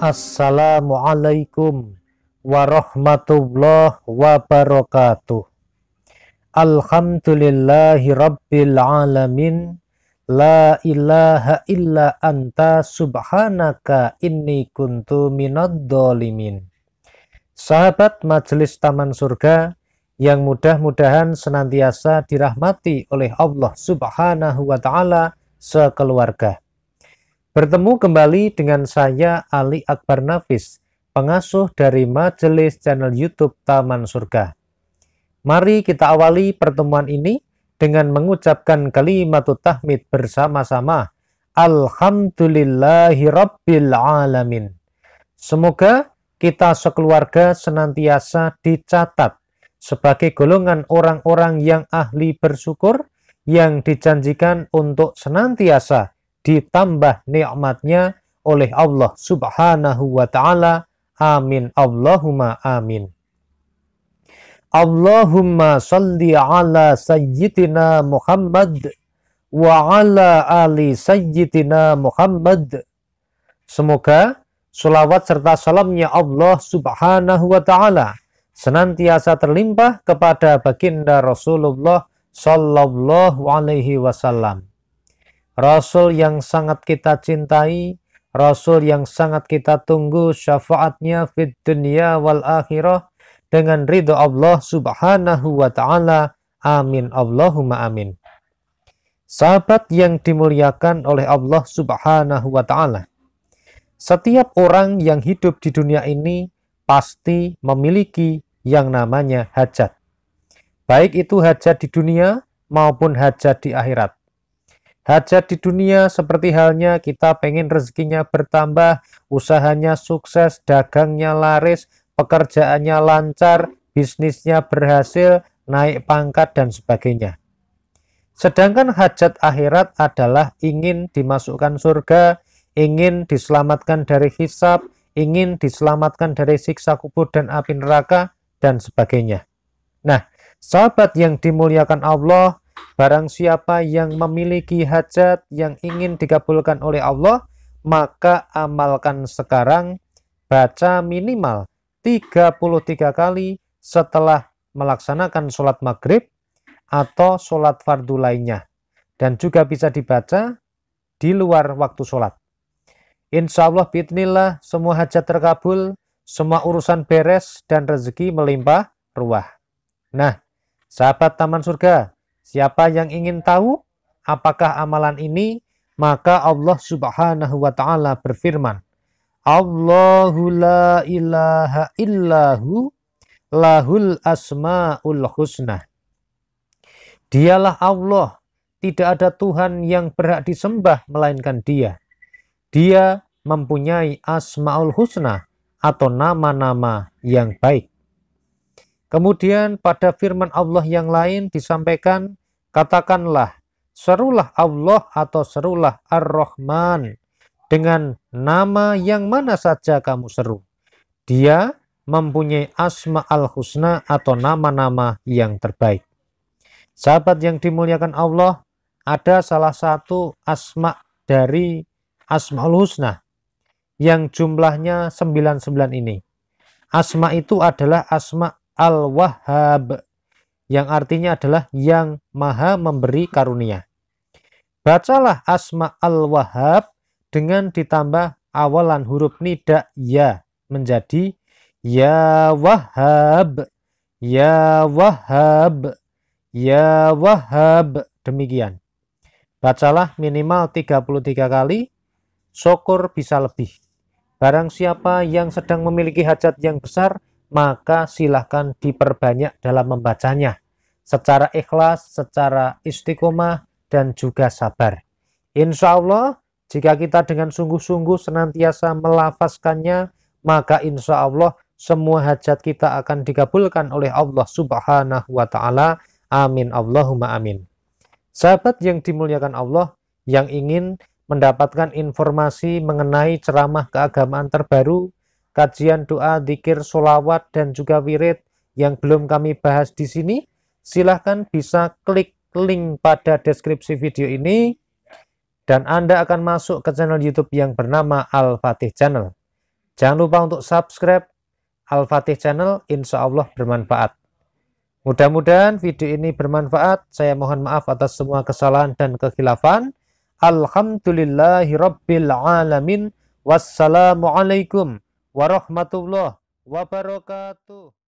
Assalamualaikum warahmatullahi wabarakatuh. Alhamdulillahi rabbil alamin. La ilaha illa anta subhanaka inni kuntu minad dolimin. Sahabat Majelis Taman Surga yang mudah-mudahan senantiasa dirahmati oleh Allah Subhanahu wa taala sekeluarga. Bertemu kembali dengan saya Ali Akbar Nafis, pengasuh dari majelis channel YouTube Taman Surga. Mari kita awali pertemuan ini dengan mengucapkan kalimat tahmid bersama-sama. Alhamdulillahi Alamin. Semoga kita sekeluarga senantiasa dicatat sebagai golongan orang-orang yang ahli bersyukur yang dijanjikan untuk senantiasa ditambah nikmatnya oleh Allah Subhanahu wa taala. Amin. Allahumma amin. Allahumma salli ala sayyidina Muhammad wa ala ali sayyidina Muhammad. Semoga sulawat serta salamnya Allah subhanahu wa ta'ala senantiasa terlimpah kepada baginda Rasulullah sallallahu alaihi wasallam. Rasul yang sangat kita cintai, Rasul yang sangat kita tunggu syafaatnya fit dunia wal akhirah dengan ridho Allah subhanahu wa ta'ala. Amin. Allahumma amin. Sahabat yang dimuliakan oleh Allah subhanahu wa ta'ala. Setiap orang yang hidup di dunia ini pasti memiliki yang namanya hajat. Baik itu hajat di dunia maupun hajat di akhirat. Hajat di dunia seperti halnya kita pengen rezekinya bertambah, usahanya sukses, dagangnya laris, pekerjaannya lancar, bisnisnya berhasil, naik pangkat, dan sebagainya. Sedangkan hajat akhirat adalah ingin dimasukkan surga, ingin diselamatkan dari hisab, ingin diselamatkan dari siksa kubur dan api neraka, dan sebagainya. Nah, sahabat yang dimuliakan Allah, Barang siapa yang memiliki hajat yang ingin dikabulkan oleh Allah, maka amalkan sekarang, baca minimal 33 kali setelah melaksanakan sholat maghrib atau sholat fardu lainnya. Dan juga bisa dibaca di luar waktu sholat. Insya Allah bitnillah semua hajat terkabul, semua urusan beres dan rezeki melimpah ruah. Nah, sahabat Taman Surga, Siapa yang ingin tahu apakah amalan ini, maka Allah Subhanahu wa taala berfirman, Allahu la ilaha illahu lahul asmaul husna. Dialah Allah, tidak ada Tuhan yang berhak disembah melainkan Dia. Dia mempunyai asmaul husna atau nama-nama yang baik. Kemudian pada firman Allah yang lain disampaikan Katakanlah, serulah Allah atau serulah Ar-Rahman dengan nama yang mana saja kamu seru. Dia mempunyai asma al-husna atau nama-nama yang terbaik. Sahabat yang dimuliakan Allah, ada salah satu asma dari asmaul husna yang jumlahnya 99 ini. Asma itu adalah asma al-wahhab yang artinya adalah yang maha memberi karunia. Bacalah asma al-wahab dengan ditambah awalan huruf nida ya menjadi ya wahab, ya wahab, ya wahab. Demikian. Bacalah minimal 33 kali, syukur bisa lebih. Barang siapa yang sedang memiliki hajat yang besar, maka silahkan diperbanyak dalam membacanya secara ikhlas, secara istiqomah, dan juga sabar. Insya Allah, jika kita dengan sungguh-sungguh senantiasa melafazkannya, maka insya Allah semua hajat kita akan dikabulkan oleh Allah Subhanahu wa Ta'ala. Amin. Allahumma amin. Sahabat yang dimuliakan Allah, yang ingin mendapatkan informasi mengenai ceramah keagamaan terbaru, kajian doa, dikir, solawat, dan juga wirid yang belum kami bahas di sini, silahkan bisa klik link pada deskripsi video ini dan Anda akan masuk ke channel YouTube yang bernama Al-Fatih Channel. Jangan lupa untuk subscribe Al-Fatih Channel, insya Allah bermanfaat. Mudah-mudahan video ini bermanfaat. Saya mohon maaf atas semua kesalahan dan kekhilafan. Alhamdulillahirrabbilalamin. Wassalamualaikum warahmatullahi wabarakatuh.